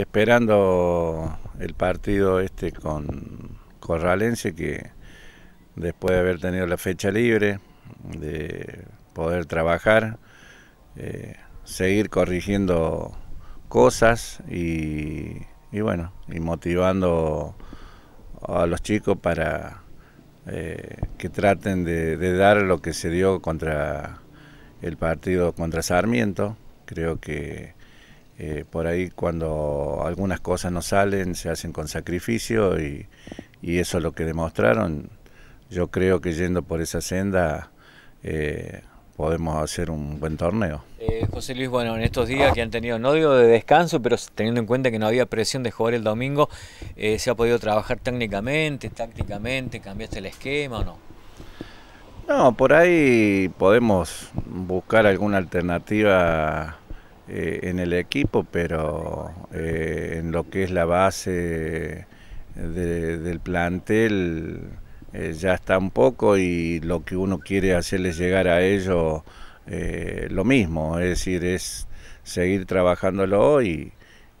esperando el partido este con Corralense, que después de haber tenido la fecha libre, de poder trabajar, eh, seguir corrigiendo cosas y, y, bueno, y motivando a los chicos para eh, que traten de, de dar lo que se dio contra el partido contra Sarmiento. Creo que eh, por ahí cuando algunas cosas no salen, se hacen con sacrificio y, eso es lo que demostraron. Yo creo que yendo por esa senda eh, podemos hacer un buen torneo. Eh, José Luis, bueno, en estos días que han tenido, no digo de descanso, pero teniendo en cuenta que no había presión de jugar el domingo, ¿se ha podido trabajar técnicamente, tácticamente? ¿Cambiaste el esquema o no? No, por ahí podemos buscar alguna alternativa eh, en el equipo, pero eh, en lo que es la base del plantel eh, ya está un poco y lo que uno quiere hacer es llegar a ellos lo mismo, es decir, es seguir trabajándolo y,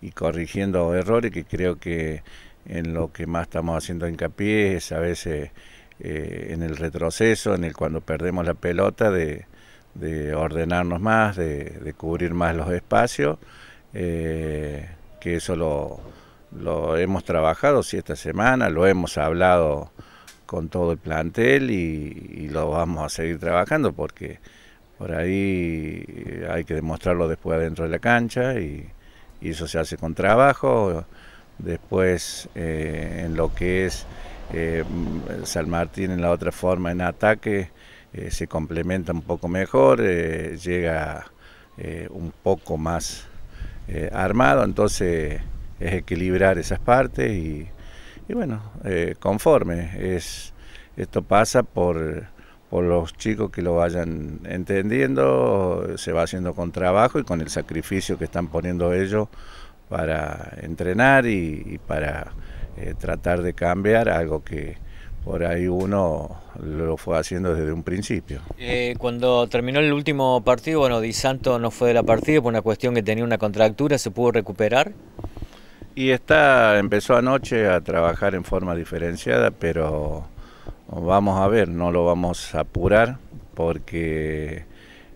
y corrigiendo errores que creo que en lo que más estamos haciendo hincapié es a veces en el retroceso, en el cuando perdemos la pelota, de, de ordenarnos más, de, cubrir más los espacios, eh, que eso lo, hemos trabajado, si esta semana, lo hemos hablado con todo el plantel y, lo vamos a seguir trabajando porque por ahí eh, hay que demostrarlo después adentro de la cancha y, eso se hace con trabajo. Después eh, en lo que es San Martín en la otra forma, en ataque, eh, se complementa un poco mejor, eh, llega eh, un poco más armado, entonces es equilibrar esas partes y, bueno, conforme. Es, esto pasa por, los chicos que lo vayan entendiendo, se va haciendo con trabajo y con el sacrificio que están poniendo ellos para entrenar y para tratar de cambiar algo que por ahí uno lo fue haciendo desde un principio. Eh, cuando terminó el último partido, bueno, Di Santo no fue de la partida por una cuestión que tenía una contractura, ¿se pudo recuperar? Y está, empezó anoche a trabajar en forma diferenciada, pero vamos a ver, no lo vamos a apurar porque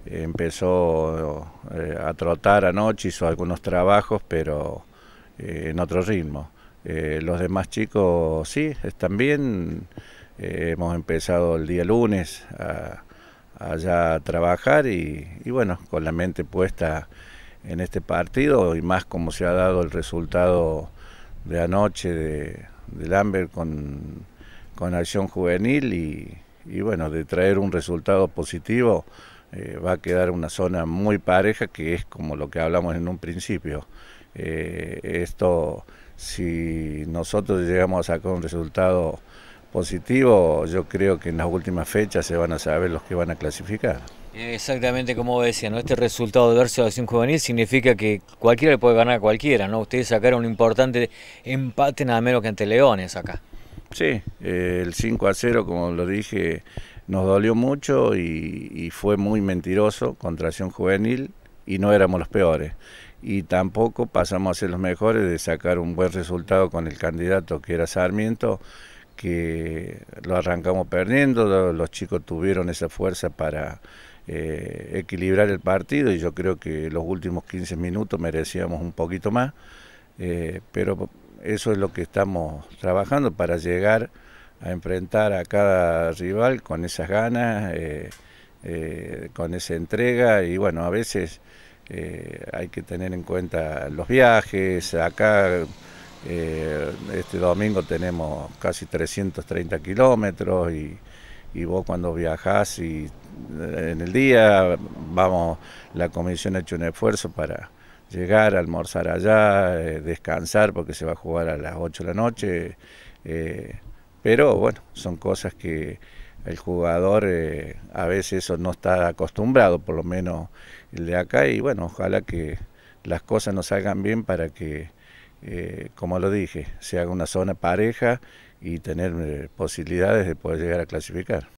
empezó eh, a trotar anoche, hizo algunos trabajos, pero eh, en otro ritmo. Eh, los demás chicos sí, están bien. Eh, hemos empezado el día lunes a, a trabajar y, bueno, con la mente puesta en este partido y más como se ha dado el resultado de anoche de, de Lambert con, con acción juvenil y, bueno, de traer un resultado positivo. Eh, va a quedar una zona muy pareja que es como lo que hablamos en un principio. esto si nosotros llegamos a sacar un resultado positivo, yo creo que en las últimas fechas se van a saber los que van a clasificar. Exactamente como decía, ¿no? este resultado a de acción juvenil significa que cualquiera le puede ganar a cualquiera, ¿no? Ustedes sacaron un importante empate nada menos que ante Leones acá. Sí, eh, el 5 a 0, como lo dije, nos dolió mucho y, y fue muy mentiroso contra acción juvenil y no éramos los peores y tampoco pasamos a ser los mejores de sacar un buen resultado con el candidato que era Sarmiento, que lo arrancamos perdiendo, los chicos tuvieron esa fuerza para eh, equilibrar el partido y yo creo que los últimos 15 minutos merecíamos un poquito más, eh, pero eso es lo que estamos trabajando para llegar a enfrentar a cada rival con esas ganas, eh, con esa entrega y bueno, a veces... Eh, hay que tener en cuenta los viajes, acá eh, este domingo tenemos casi 330 kilómetros y, vos cuando viajás y eh, en el día, vamos, la comisión ha hecho un esfuerzo para llegar, almorzar allá, descansar porque se va a jugar a las 8 de la noche, pero bueno, son cosas que el jugador eh, a veces eso no está acostumbrado, por lo menos el de acá, y bueno, ojalá que las cosas nos salgan bien para que, eh, como lo dije, se haga una zona pareja y tener eh, posibilidades de poder llegar a clasificar.